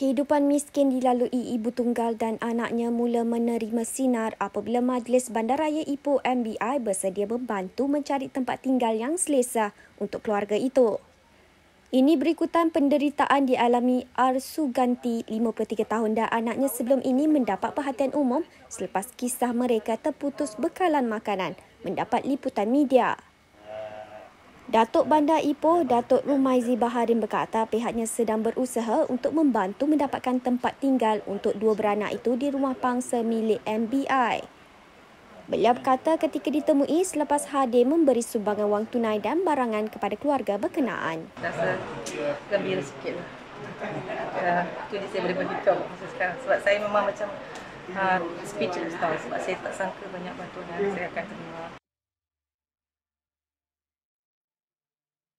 Kehidupan miskin dilalui ibu tunggal dan anaknya mula menerima sinar apabila Majlis Bandaraya Ipoh MBI bersedia membantu mencari tempat tinggal yang selesa untuk keluarga itu. Ini berikutan penderitaan dialami Arsu Ganti, 53 tahun dan anaknya sebelum ini mendapat perhatian umum selepas kisah mereka terputus bekalan makanan mendapat liputan media. Datuk Bandar Ipoh, Datuk Rumaizi Baharin berkata pihaknya sedang berusaha untuk membantu mendapatkan tempat tinggal untuk dua beranak itu di rumah pangsa milik MBI. Beliau berkata ketika ditemui selepas hadir memberi sumbangan wang tunai dan barangan kepada keluarga berkenaan. Rasa gembira sikit. Lah. Ya, itu uh, saya boleh beritahu sekarang. Sebab saya memang macam uh, speechless tau. Sebab saya tak sangka banyak bantuan saya akan terima.